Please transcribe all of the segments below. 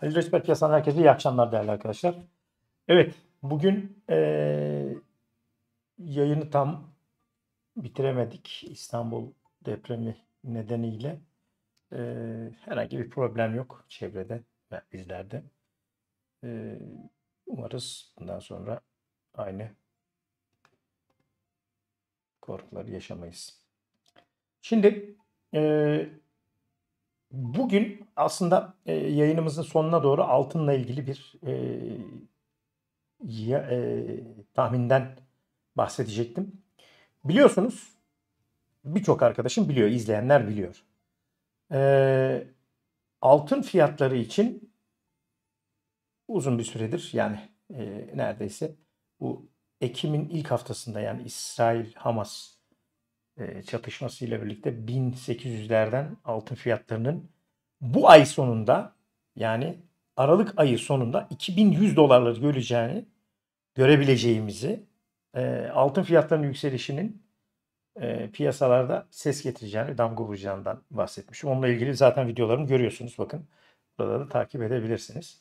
Halil Resper Piyasadan herkese iyi akşamlar değerli arkadaşlar. Evet, bugün e, yayını tam bitiremedik İstanbul depremi nedeniyle. E, herhangi bir problem yok çevrede ve bizlerde. E, umarız bundan sonra aynı korkuları yaşamayız. Şimdi e, Bugün aslında e, yayınımızın sonuna doğru altınla ilgili bir e, ya, e, tahminden bahsedecektim. Biliyorsunuz birçok arkadaşım biliyor, izleyenler biliyor. E, altın fiyatları için uzun bir süredir yani e, neredeyse bu Ekim'in ilk haftasında yani İsrail-Hamas e, çatışmasıyla birlikte 1800'lerden altın fiyatlarının bu ay sonunda yani Aralık ayı sonunda 2100 dolarları göreceğini görebileceğimizi e, altın fiyatlarının yükselişinin e, piyasalarda ses getireceğini, damga vuracağından bahsetmiştim. Onunla ilgili zaten videolarımı görüyorsunuz. Bakın burada da takip edebilirsiniz.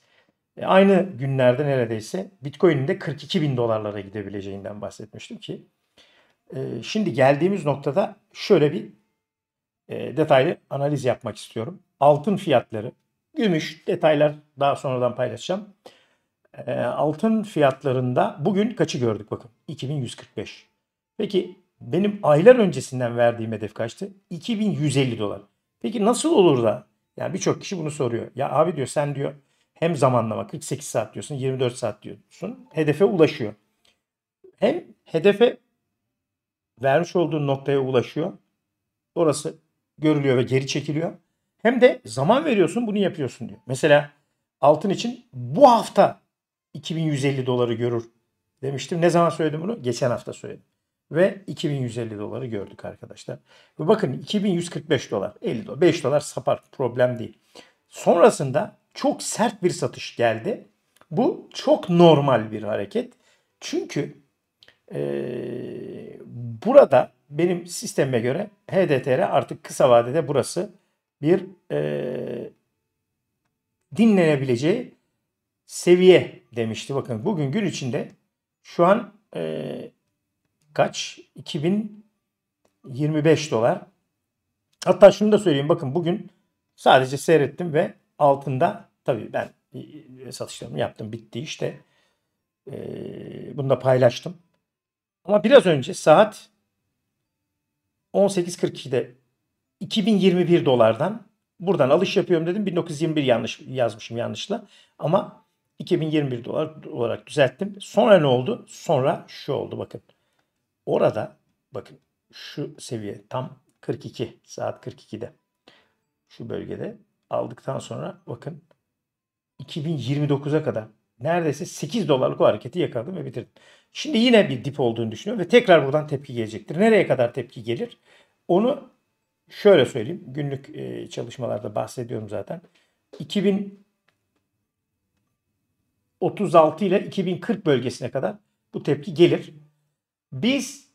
Aynı günlerde neredeyse Bitcoin'in de 42 bin dolarlara gidebileceğinden bahsetmiştim ki ee, şimdi geldiğimiz noktada şöyle bir e, detaylı analiz yapmak istiyorum. Altın fiyatları, gümüş detaylar daha sonradan paylaşacağım. Ee, altın fiyatlarında bugün kaçı gördük bakın? 2145. Peki benim aylar öncesinden verdiğim hedef kaçtı? 2150 dolar. Peki nasıl olur da? Yani birçok kişi bunu soruyor. Ya abi diyor sen diyor hem zamanlama 48 saat diyorsun 24 saat diyorsun. Hedefe ulaşıyor. Hem hedefe vermiş olduğun noktaya ulaşıyor. Orası görülüyor ve geri çekiliyor. Hem de zaman veriyorsun bunu yapıyorsun diyor. Mesela altın için bu hafta 2150 doları görür demiştim. Ne zaman söyledim bunu? Geçen hafta söyledim. Ve 2150 doları gördük arkadaşlar. Ve bakın 2145 dolar 50 dolar 5 dolar sapar problem değil. Sonrasında çok sert bir satış geldi. Bu çok normal bir hareket. Çünkü ee, Burada benim sistemime göre HDTR artık kısa vadede burası bir e, dinlenebileceği seviye demişti. Bakın bugün gün içinde şu an e, kaç? 2025 dolar. Hatta şunu da söyleyeyim bakın bugün sadece seyrettim ve altında tabii ben satışlarımı yaptım bitti işte. E, bunu da paylaştım. Ama biraz önce saat 18.42'de 2021 dolardan buradan alış yapıyorum dedim. 1921 yanlış yazmışım yanlışla. Ama 2021 dolar olarak düzelttim. Sonra ne oldu? Sonra şu oldu bakın. Orada bakın şu seviye tam 42 saat 42'de şu bölgede aldıktan sonra bakın 2029'a kadar neredeyse 8 dolarlık o hareketi yakaladım ve bitirdim. Şimdi yine bir dip olduğunu düşünüyorum ve tekrar buradan tepki gelecektir. Nereye kadar tepki gelir? Onu şöyle söyleyeyim. Günlük e, çalışmalarda bahsediyorum zaten. 2036 ile 2040 bölgesine kadar bu tepki gelir. Biz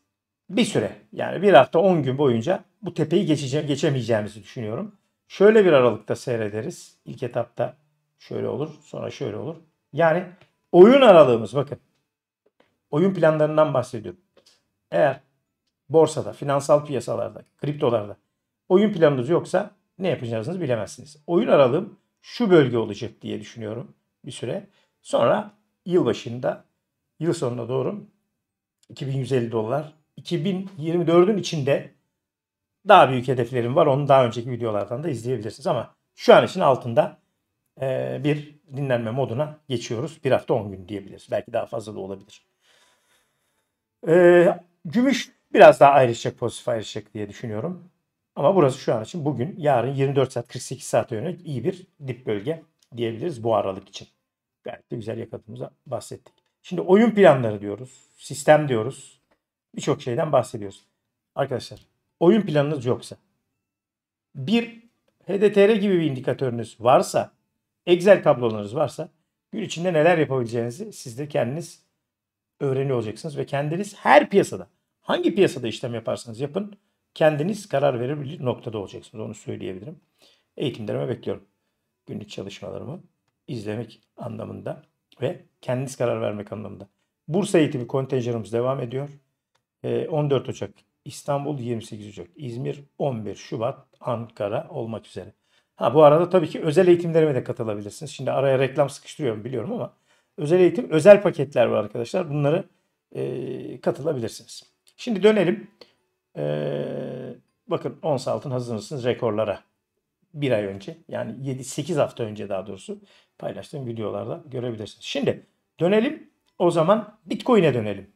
bir süre yani bir hafta 10 gün boyunca bu tepeyi geçeceğim, geçemeyeceğimizi düşünüyorum. Şöyle bir aralıkta seyrederiz. İlk etapta şöyle olur sonra şöyle olur. Yani oyun aralığımız bakın oyun planlarından bahsediyorum. Eğer borsada, finansal piyasalarda, kriptolarda oyun planınız yoksa ne yapacağınızı bilemezsiniz. Oyun aralığım şu bölge olacak diye düşünüyorum bir süre. Sonra yıl başında, yıl sonuna doğru 2150 dolar, 2024'ün içinde daha büyük hedeflerim var. Onu daha önceki videolardan da izleyebilirsiniz ama şu an için altında bir dinlenme moduna geçiyoruz. Bir hafta 10 gün diyebiliriz. Belki daha fazla da olabilir. E, gümüş biraz daha ayrışacak, pozitif ayrışacak diye düşünüyorum. Ama burası şu an için bugün, yarın 24 saat, 48 saat yönü iyi bir dip bölge diyebiliriz bu aralık için. Gayet de güzel yakaladığımızda bahsettik. Şimdi oyun planları diyoruz, sistem diyoruz. Birçok şeyden bahsediyoruz. Arkadaşlar oyun planınız yoksa, bir HDTR gibi bir indikatörünüz varsa, Excel kablolarınız varsa gün içinde neler yapabileceğinizi siz de kendiniz öğreniyor olacaksınız ve kendiniz her piyasada hangi piyasada işlem yaparsanız yapın kendiniz karar verebilir noktada olacaksınız. Onu söyleyebilirim. Eğitimlerime bekliyorum. Günlük çalışmalarımı izlemek anlamında ve kendiniz karar vermek anlamında. Bursa eğitimi kontenjanımız devam ediyor. 14 ee, Ocak İstanbul, 28 Ocak İzmir, 11 Şubat Ankara olmak üzere. Ha bu arada tabii ki özel eğitimlerime de katılabilirsiniz. Şimdi araya reklam sıkıştırıyorum biliyorum ama özel eğitim özel paketler var arkadaşlar. Bunları e, katılabilirsiniz. Şimdi dönelim. E, bakın ons altın hazır mısınız rekorlara. Bir ay önce yani 7-8 hafta önce daha doğrusu paylaştığım videolarda görebilirsiniz. Şimdi dönelim o zaman Bitcoin'e dönelim.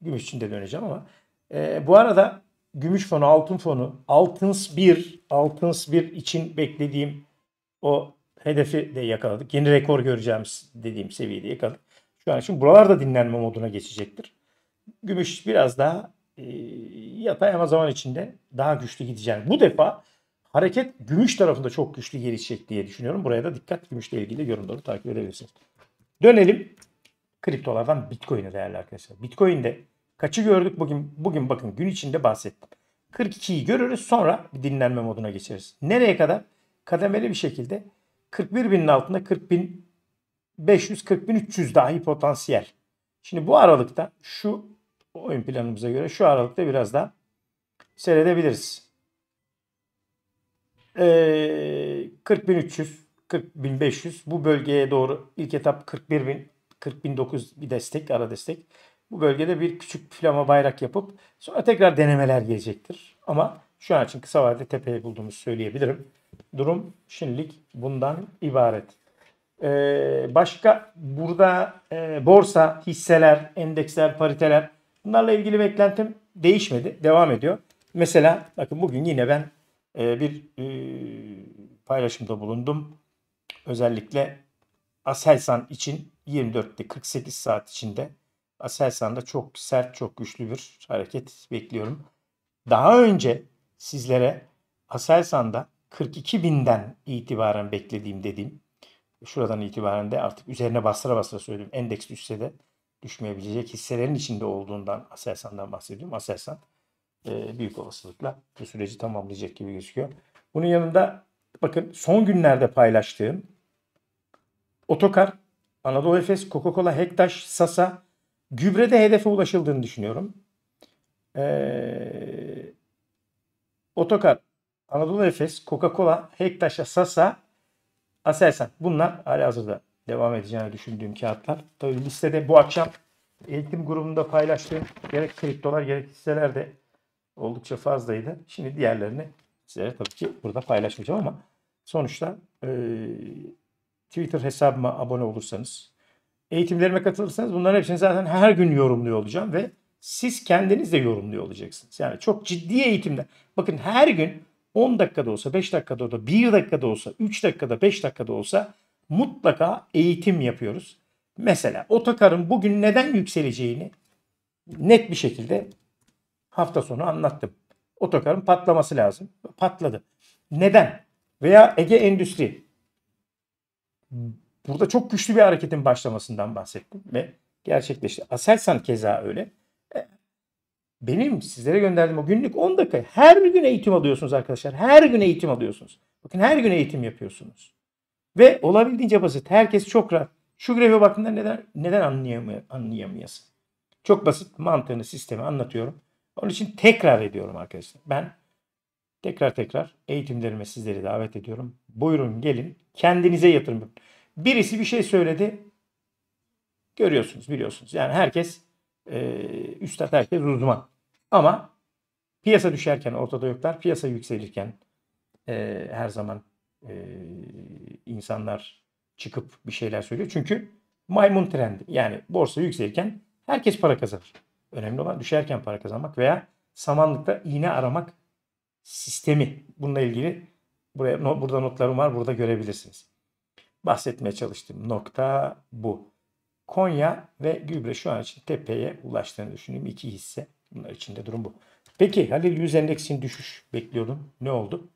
Gümüş için de döneceğim ama. E, bu arada gümüş fonu, altın fonu, altın's 1, altın's 1 için beklediğim o hedefi de yakaladık. Yeni rekor göreceğimiz dediğim seviyede yakaladık. Şu an için buralarda dinlenme moduna geçecektir. Gümüş biraz daha e, yatay ama zaman içinde daha güçlü gideceğim. Bu defa hareket gümüş tarafında çok güçlü gelişecek diye düşünüyorum. Buraya da dikkat gümüşle ilgili yorumları takip edebilirsiniz. Dönelim kriptolardan Bitcoin'e değerli arkadaşlar. Bitcoin'de kaçı gördük bugün? Bugün bakın gün içinde bahsettim. 42'yi görürüz sonra bir dinlenme moduna geçeriz. Nereye kadar? Kademeli bir şekilde 41 binin altında 40 bin 500 40 bin 300 dahi potansiyel. Şimdi bu aralıkta şu oyun planımıza göre şu aralıkta biraz daha seyredebiliriz. Ee, bin 500 bu bölgeye doğru ilk etap 41 bin 40 bin 9 bir destek ara destek. Bu bölgede bir küçük flama bayrak yapıp sonra tekrar denemeler gelecektir. Ama şu an için kısa vadede tepeyi bulduğumuzu söyleyebilirim. Durum şimdilik bundan ibaret. Ee, başka burada e, borsa, hisseler, endeksler, pariteler bunlarla ilgili beklentim değişmedi. Devam ediyor. Mesela bakın bugün yine ben e, bir e, paylaşımda bulundum. Özellikle Aselsan için 24'te 48 saat içinde Aselsan'da çok sert, çok güçlü bir hareket bekliyorum. Daha önce sizlere Aselsan'da 42 binden itibaren beklediğim dediğim şuradan itibaren de artık üzerine bastıra bastıra söyledim endeks düşse de düşmeyebilecek hisselerin içinde olduğundan Aselsan'dan bahsediyorum. Aselsan e, büyük olasılıkla bu süreci tamamlayacak gibi gözüküyor. Bunun yanında bakın son günlerde paylaştığım Otokar, Anadolu Efes, Coca-Cola, Hektaş, Sasa gübrede hedefe ulaşıldığını düşünüyorum. Ee, Otokar, Anadolu Efes, Coca-Cola, Hektaş Sasa, Aselsan. Bunlar hala hazırda devam edeceğini düşündüğüm kağıtlar. Tabii listede bu akşam eğitim grubunda paylaştığım gerek kriptolar gerek hisseler de oldukça fazlaydı. Şimdi diğerlerini sizlere tabii ki burada paylaşmayacağım ama sonuçta e, Twitter hesabıma abone olursanız, eğitimlerime katılırsanız bunların hepsini zaten her gün yorumluyor olacağım ve siz kendiniz de yorumluyor olacaksınız. Yani çok ciddi eğitimde. Bakın her gün 10 dakikada olsa, 5 dakikada olsa, 1 dakikada olsa, 3 dakikada, 5 dakikada olsa mutlaka eğitim yapıyoruz. Mesela otokarın bugün neden yükseleceğini net bir şekilde hafta sonu anlattım. Otokarın patlaması lazım. Patladı. Neden? Veya Ege Endüstri. Burada çok güçlü bir hareketin başlamasından bahsettim ve gerçekleşti. Aselsan keza öyle. Benim sizlere gönderdiğim o günlük 10 dakika her gün eğitim alıyorsunuz arkadaşlar. Her gün eğitim alıyorsunuz. Bakın her gün eğitim yapıyorsunuz. Ve olabildiğince basit. Herkes çok rahat. Şu greve baktığında neden, neden anlayamay anlayamayasın? Çok basit mantığını, sistemi anlatıyorum. Onun için tekrar ediyorum arkadaşlar. Ben tekrar tekrar eğitimlerime sizleri davet ediyorum. Buyurun gelin. Kendinize yatırım yapın. Birisi bir şey söyledi. Görüyorsunuz, biliyorsunuz. Yani herkes, e, üstad herkes uzman. Ama piyasa düşerken ortada yoklar. Piyasa yükselirken e, her zaman e, insanlar çıkıp bir şeyler söylüyor. Çünkü maymun trendi. Yani borsa yükselirken herkes para kazanır. Önemli olan düşerken para kazanmak veya samanlıkta iğne aramak sistemi. Bununla ilgili buraya no, burada notlarım var. Burada görebilirsiniz. Bahsetmeye çalıştığım nokta bu. Konya ve gübre şu an için tepeye ulaştığını düşündüğüm iki hisse. Bunlar içinde durum bu. Peki Halil 100 endeksin düşüş bekliyordum. Ne oldu?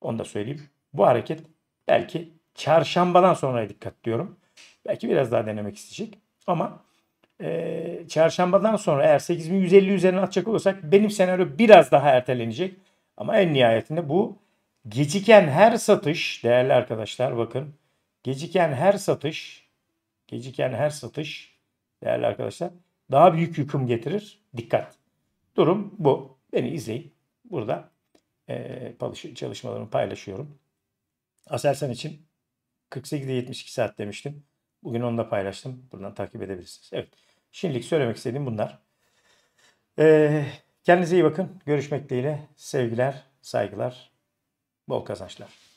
Onu da söyleyeyim. Bu hareket belki çarşambadan sonra dikkat diyorum. Belki biraz daha denemek isteyecek. Ama e, çarşambadan sonra eğer 8150 üzerine atacak olursak benim senaryo biraz daha ertelenecek. Ama en nihayetinde bu geciken her satış değerli arkadaşlar bakın geciken her satış geciken her satış değerli arkadaşlar daha büyük yüküm getirir. Dikkat. Durum bu. Beni izleyin. Burada e, çalışmalarımı paylaşıyorum. Aselsan için 48'de 72 saat demiştim. Bugün onu da paylaştım. Buradan takip edebilirsiniz. Evet. Şimdilik söylemek istediğim bunlar. Ee, kendinize iyi bakın. Görüşmek dileğiyle. Sevgiler, saygılar, bol kazançlar.